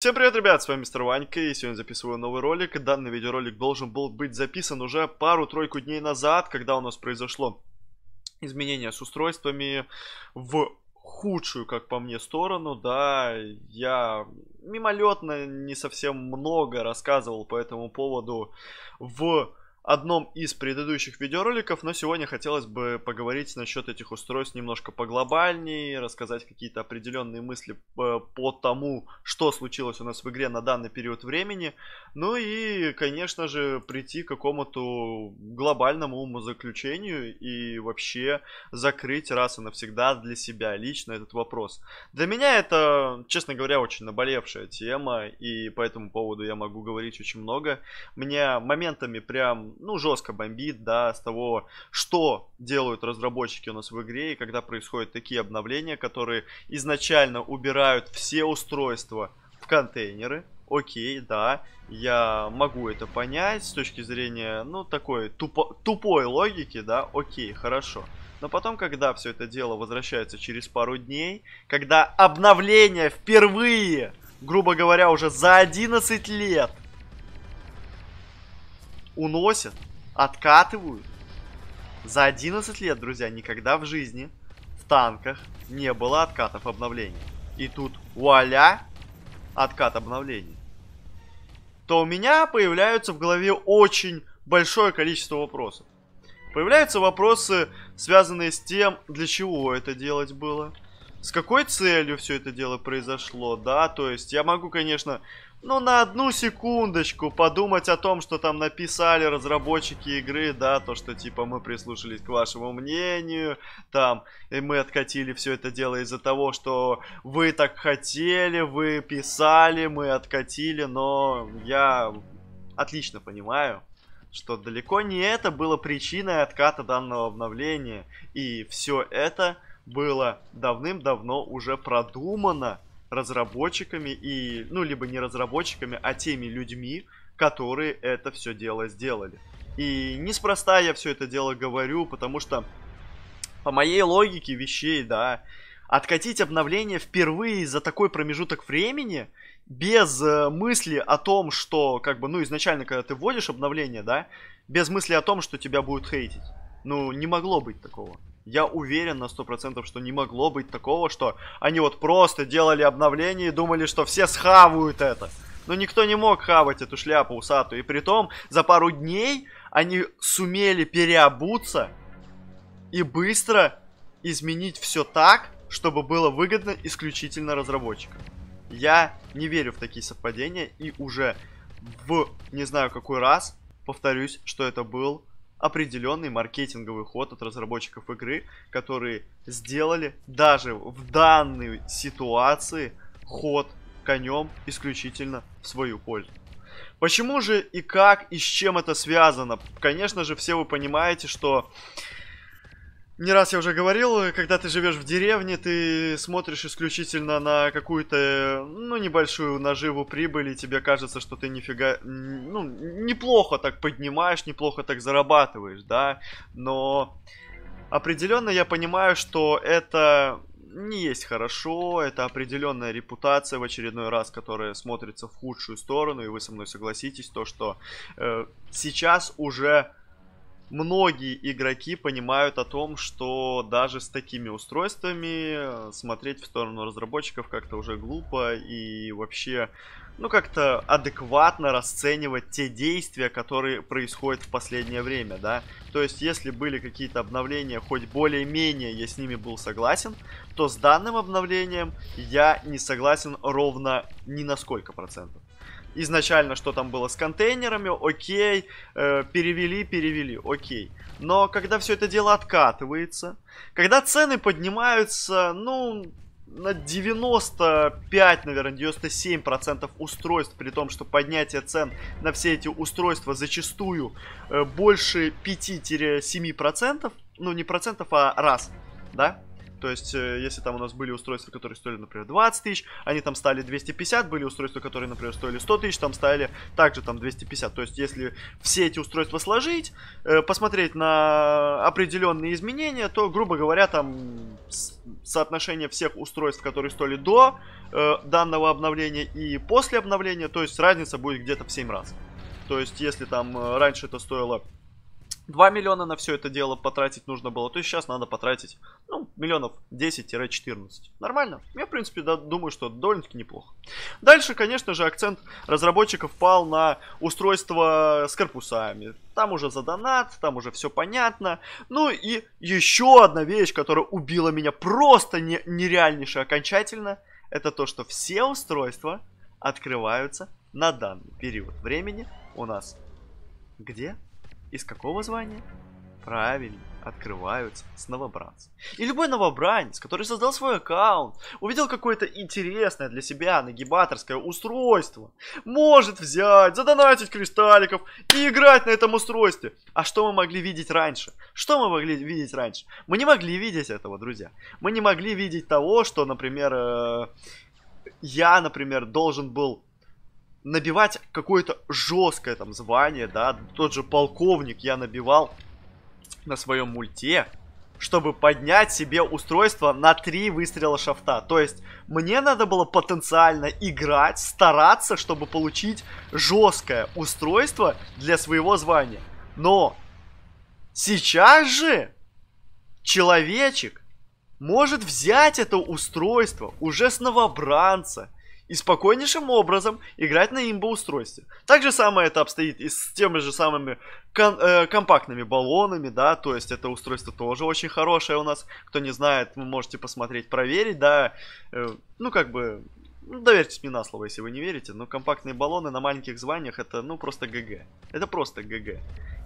Всем привет, ребят, с вами мистер Ванька, и сегодня записываю новый ролик. Данный видеоролик должен был быть записан уже пару-тройку дней назад, когда у нас произошло изменение с устройствами в худшую, как по мне, сторону, да, я мимолетно не совсем много рассказывал по этому поводу в одном из предыдущих видеороликов, но сегодня хотелось бы поговорить насчет этих устройств немножко поглобальнее, рассказать какие-то определенные мысли э, по тому, что случилось у нас в игре на данный период времени, ну и, конечно же, прийти к какому-то глобальному умозаключению и вообще закрыть раз и навсегда для себя лично этот вопрос. Для меня это, честно говоря, очень наболевшая тема, и по этому поводу я могу говорить очень много. Меня моментами прям ну, жестко бомбит, да, с того, что делают разработчики у нас в игре, и когда происходят такие обновления, которые изначально убирают все устройства в контейнеры, окей, да, я могу это понять с точки зрения, ну, такой тупо, тупой логики, да, окей, хорошо. Но потом, когда все это дело возвращается через пару дней, когда обновление впервые, грубо говоря, уже за 11 лет уносят, откатывают. За 11 лет, друзья, никогда в жизни в танках не было откатов обновлений. И тут вуаля, откат обновлений. То у меня появляются в голове очень большое количество вопросов. Появляются вопросы, связанные с тем, для чего это делать было. С какой целью все это дело произошло, да, то есть я могу, конечно, ну, на одну секундочку подумать о том, что там написали разработчики игры, да, то, что, типа, мы прислушались к вашему мнению, там, и мы откатили все это дело из-за того, что вы так хотели, вы писали, мы откатили, но я отлично понимаю, что далеко не это было причиной отката данного обновления, и все это было давным-давно уже продумано разработчиками и, ну, либо не разработчиками, а теми людьми, которые это все дело сделали. И неспроста я все это дело говорю, потому что по моей логике вещей, да, откатить обновление впервые за такой промежуток времени без э, мысли о том, что, как бы, ну, изначально, когда ты вводишь обновление, да, без мысли о том, что тебя будут хейтить. Ну, не могло быть такого я уверен на сто процентов, что не могло быть такого, что они вот просто делали обновление и думали, что все схавают это. Но никто не мог хавать эту шляпу усатую. И при том за пару дней они сумели переобуться и быстро изменить все так, чтобы было выгодно исключительно разработчикам. Я не верю в такие совпадения и уже в не знаю какой раз повторюсь, что это был определенный маркетинговый ход от разработчиков игры, которые сделали даже в данной ситуации ход конем исключительно в свою пользу. Почему же и как и с чем это связано? Конечно же, все вы понимаете, что не раз я уже говорил, э, когда ты живешь в деревне, ты смотришь исключительно на какую-то, э, ну, небольшую наживу прибыли, тебе кажется, что ты нифига, ну, неплохо так поднимаешь, неплохо так зарабатываешь, да, но определенно я понимаю, что это не есть хорошо, это определенная репутация в очередной раз, которая смотрится в худшую сторону, и вы со мной согласитесь, то, что э, сейчас уже многие игроки понимают о том, что даже с такими устройствами э, смотреть в сторону разработчиков как-то уже глупо и вообще, ну как-то адекватно расценивать те действия, которые происходят в последнее время, да. То есть, если были какие-то обновления, хоть более-менее я с ними был согласен, то с данным обновлением я не согласен ровно ни на сколько процентов изначально, что там было с контейнерами, окей, э, перевели, перевели, окей. Но когда все это дело откатывается, когда цены поднимаются, ну, на 95, наверное, 97 процентов устройств, при том, что поднятие цен на все эти устройства зачастую э, больше 5-7 процентов, ну не процентов, а раз, да, то есть, э, если там у нас были устройства, которые стоили, например, 20 тысяч, они там стали 250, были устройства, которые, например, стоили 100 тысяч, там стали также там 250. То есть, если все эти устройства сложить, э, посмотреть на определенные изменения, то, грубо говоря, там соотношение всех устройств, которые стоили до э, данного обновления и после обновления, то есть разница будет где-то в 7 раз. То есть, если там раньше это стоило 2 миллиона на все это дело потратить нужно было, то есть сейчас надо потратить, ну, миллионов 10-14. Нормально. Я, в принципе, да, думаю, что довольно-таки неплохо. Дальше, конечно же, акцент разработчиков пал на устройство с корпусами. Там уже за донат, там уже все понятно. Ну и еще одна вещь, которая убила меня просто не, нереальнейше окончательно, это то, что все устройства открываются на данный период времени у нас. Где? Из какого звания? Правильно, открываются с новобранцем. И любой новобранец, который создал свой аккаунт, увидел какое-то интересное для себя нагибаторское устройство, может взять, задонатить кристалликов и играть на этом устройстве. А что мы могли видеть раньше? Что мы могли видеть раньше? Мы не могли видеть этого, друзья. Мы не могли видеть того, что, например, э, я, например, должен был набивать какое-то жесткое там звание, да, тот же полковник я набивал на своем мульте, чтобы поднять себе устройство на три выстрела шафта. То есть мне надо было потенциально играть, стараться, чтобы получить жесткое устройство для своего звания. Но сейчас же человечек может взять это устройство уже с новобранца – и спокойнейшим образом играть на имбо устройстве. Так же самое это обстоит и с теми же самыми кон- э, компактными баллонами, да, то есть это устройство тоже очень хорошее у нас. Кто не знает, вы можете посмотреть, проверить, да, э, ну как бы ну, доверьтесь мне на слово, если вы не верите, но компактные баллоны на маленьких званиях это, ну, просто ГГ. Это просто ГГ.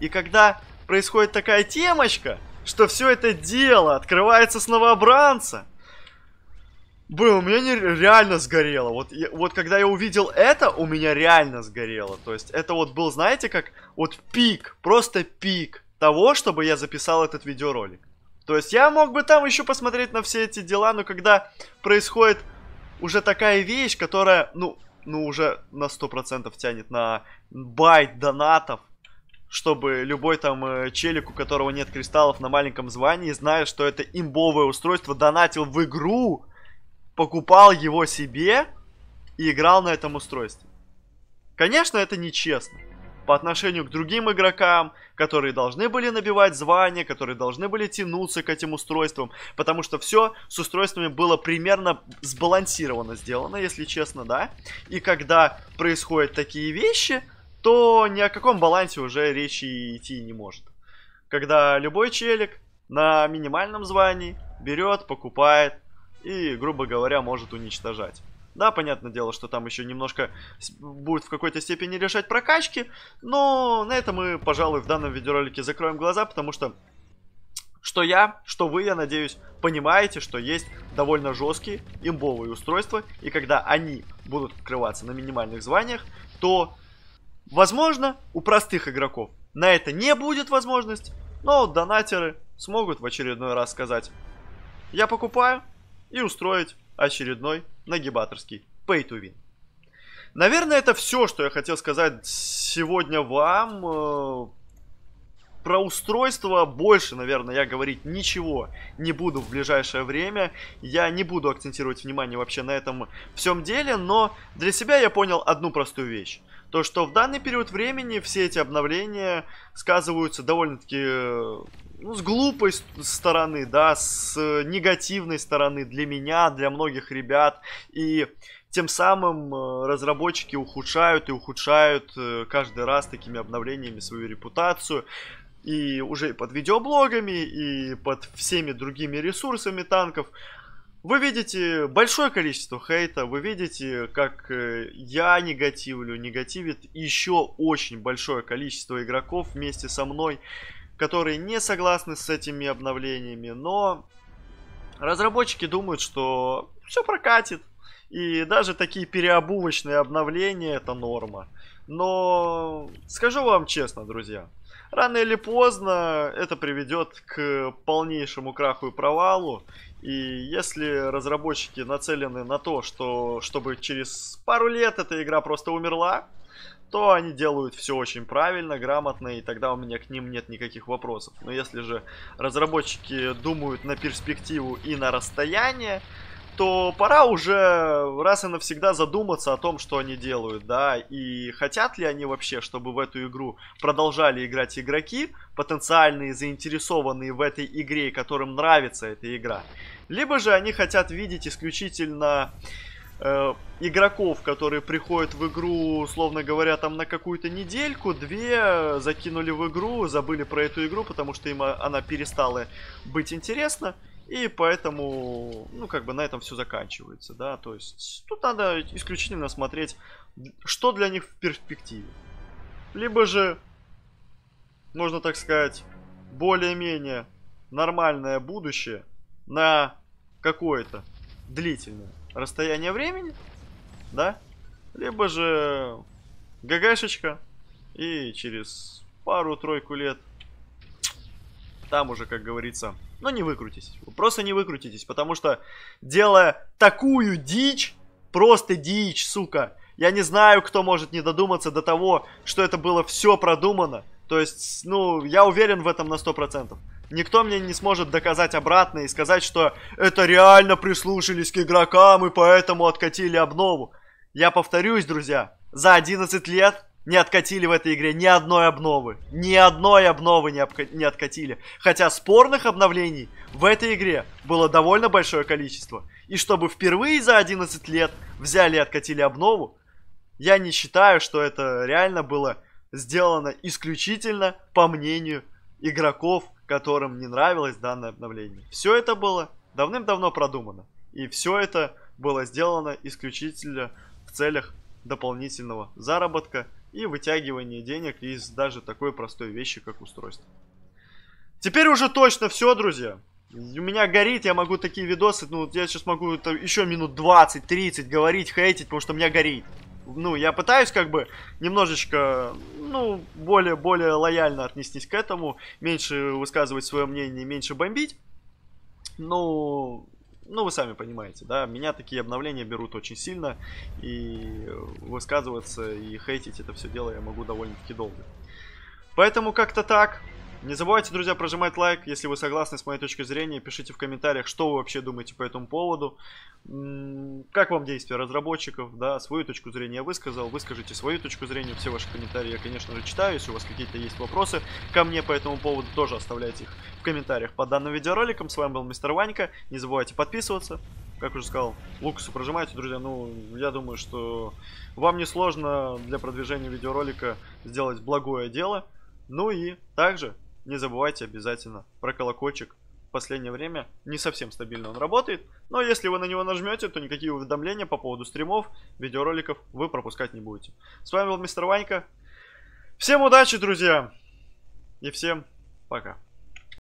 И когда происходит такая темочка, что все это дело открывается с новобранца, был, у меня не, реально сгорело. Вот, я, вот когда я увидел это, у меня реально сгорело. То есть это вот был, знаете, как вот пик, просто пик того, чтобы я записал этот видеоролик. То есть я мог бы там еще посмотреть на все эти дела, но когда происходит уже такая вещь, которая, ну, ну уже на 100% тянет на байт донатов, чтобы любой там э, челик, у которого нет кристаллов на маленьком звании, зная, что это имбовое устройство, донатил в игру, покупал его себе и играл на этом устройстве. Конечно, это нечестно по отношению к другим игрокам, которые должны были набивать звания, которые должны были тянуться к этим устройствам, потому что все с устройствами было примерно сбалансировано сделано, если честно, да. И когда происходят такие вещи, то ни о каком балансе уже речи идти не может. Когда любой челик на минимальном звании берет, покупает и, грубо говоря, может уничтожать. Да, понятное дело, что там еще немножко будет в какой-то степени решать прокачки, но на это мы, пожалуй, в данном видеоролике закроем глаза, потому что что я, что вы, я надеюсь, понимаете, что есть довольно жесткие имбовые устройства, и когда они будут открываться на минимальных званиях, то, возможно, у простых игроков на это не будет возможность, но донатеры смогут в очередной раз сказать, я покупаю, и устроить очередной нагибаторский pay to win. Наверное, это все, что я хотел сказать сегодня вам. Э, про устройство больше, наверное, я говорить ничего не буду в ближайшее время. Я не буду акцентировать внимание вообще на этом всем деле, но для себя я понял одну простую вещь. То, что в данный период времени все эти обновления сказываются довольно-таки ну, с глупой стороны, да, с негативной стороны для меня, для многих ребят. И тем самым э, разработчики ухудшают и ухудшают э, каждый раз такими обновлениями свою репутацию и уже под видеоблогами, и под всеми другими ресурсами танков. Вы видите большое количество хейта, вы видите, как э, я негативлю, негативит еще очень большое количество игроков вместе со мной, которые не согласны с этими обновлениями, но разработчики думают, что все прокатит, и даже такие переобувочные обновления это норма. Но скажу вам честно, друзья, рано или поздно это приведет к полнейшему краху и провалу. И если разработчики нацелены на то, что, чтобы через пару лет эта игра просто умерла, то они делают все очень правильно, грамотно, и тогда у меня к ним нет никаких вопросов. Но если же разработчики думают на перспективу и на расстояние, то пора уже раз и навсегда задуматься о том, что они делают, да, и хотят ли они вообще, чтобы в эту игру продолжали играть игроки, потенциальные заинтересованные в этой игре, которым нравится эта игра, либо же они хотят видеть исключительно э, игроков, которые приходят в игру, условно говоря, там на какую-то недельку, две, закинули в игру, забыли про эту игру, потому что им а, она перестала быть интересна, и поэтому, ну, как бы на этом все заканчивается, да. То есть тут надо исключительно смотреть, что для них в перспективе. Либо же, можно так сказать, более-менее нормальное будущее на какое-то длительное расстояние времени, да? Либо же ГГшечка и через пару-тройку лет там уже, как говорится, но ну, не выкрутитесь. Вы просто не выкрутитесь, потому что делая такую дичь, просто дичь, сука. Я не знаю, кто может не додуматься до того, что это было все продумано. То есть, ну, я уверен в этом на 100%. Никто мне не сможет доказать обратно и сказать, что это реально прислушались к игрокам и поэтому откатили обнову. Я повторюсь, друзья, за 11 лет не откатили в этой игре ни одной обновы. Ни одной обновы не, обка... не откатили. Хотя спорных обновлений в этой игре было довольно большое количество. И чтобы впервые за 11 лет взяли и откатили обнову, я не считаю, что это реально было сделано исключительно по мнению игроков, которым не нравилось данное обновление. Все это было давным-давно продумано. И все это было сделано исключительно в целях дополнительного заработка и вытягивание денег из даже такой простой вещи, как устройство. Теперь уже точно все, друзья. У меня горит, я могу такие видосы, ну, я сейчас могу это еще минут 20-30 говорить, хейтить, потому что у меня горит. Ну, я пытаюсь как бы немножечко, ну, более-более лояльно отнестись к этому, меньше высказывать свое мнение, меньше бомбить. Ну, ну, вы сами понимаете, да, меня такие обновления берут очень сильно, и высказываться и хейтить это все дело я могу довольно-таки долго. Поэтому как-то так. Не забывайте, друзья, прожимать лайк, если вы согласны с моей точкой зрения. Пишите в комментариях, что вы вообще думаете по этому поводу. Как вам действия разработчиков, да, свою точку зрения я высказал. Выскажите свою точку зрения, все ваши комментарии я, конечно же, читаю. Если у вас какие-то есть вопросы ко мне по этому поводу, тоже оставляйте их в комментариях под данным видеороликом. С вами был Мистер Ванька. Не забывайте подписываться. Как уже сказал, Лукасу прожимайте, друзья. Ну, я думаю, что вам не сложно для продвижения видеоролика сделать благое дело. Ну и также не забывайте обязательно про колокольчик. В последнее время не совсем стабильно он работает, но если вы на него нажмете, то никакие уведомления по поводу стримов, видеороликов вы пропускать не будете. С вами был Мистер Ванька. Всем удачи, друзья! И всем пока!